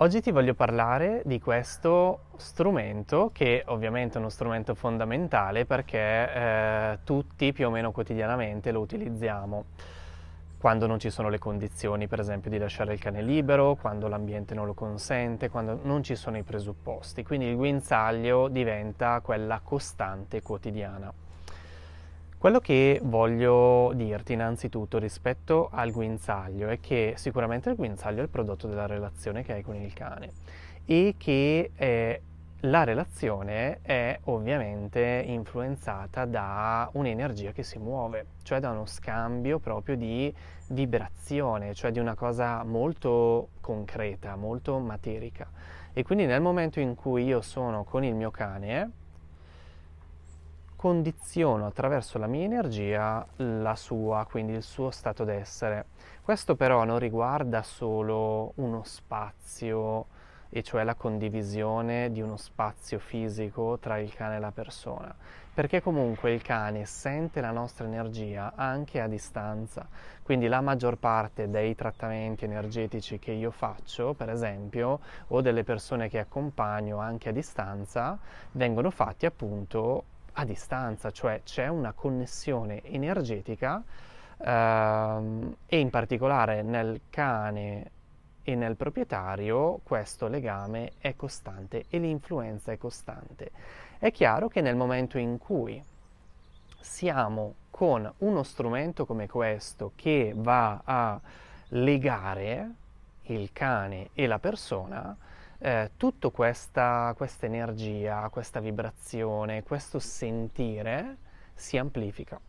Oggi ti voglio parlare di questo strumento che ovviamente è uno strumento fondamentale perché eh, tutti più o meno quotidianamente lo utilizziamo quando non ci sono le condizioni per esempio di lasciare il cane libero, quando l'ambiente non lo consente, quando non ci sono i presupposti. Quindi il guinzaglio diventa quella costante quotidiana. Quello che voglio dirti innanzitutto rispetto al guinzaglio è che sicuramente il guinzaglio è il prodotto della relazione che hai con il cane e che eh, la relazione è ovviamente influenzata da un'energia che si muove, cioè da uno scambio proprio di vibrazione, cioè di una cosa molto concreta, molto materica. E quindi nel momento in cui io sono con il mio cane, condiziono attraverso la mia energia la sua, quindi il suo stato d'essere. Questo però non riguarda solo uno spazio, e cioè la condivisione di uno spazio fisico tra il cane e la persona, perché comunque il cane sente la nostra energia anche a distanza, quindi la maggior parte dei trattamenti energetici che io faccio, per esempio, o delle persone che accompagno anche a distanza, vengono fatti appunto a distanza, cioè c'è una connessione energetica ehm, e in particolare nel cane e nel proprietario questo legame è costante e l'influenza è costante. È chiaro che nel momento in cui siamo con uno strumento come questo che va a legare il cane e la persona, eh, tutta questa, questa energia, questa vibrazione, questo sentire si amplifica.